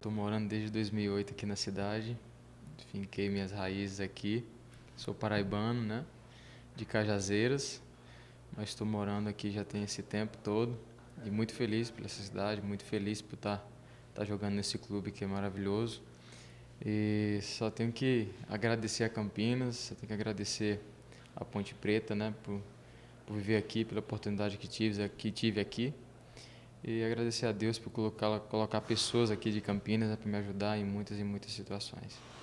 Estou morando desde 2008 aqui na cidade, finquei minhas raízes aqui. Sou paraibano, né? De Cajazeiras, mas estou morando aqui já tem esse tempo todo e muito feliz pela essa cidade, muito feliz por estar, tá, estar tá jogando nesse clube que é maravilhoso. E só tenho que agradecer a Campinas, só tenho que agradecer a Ponte Preta, né, por, por viver aqui, pela oportunidade que tive, que tive aqui e agradecer a Deus por colocar, colocar pessoas aqui de Campinas né, para me ajudar em muitas e muitas situações.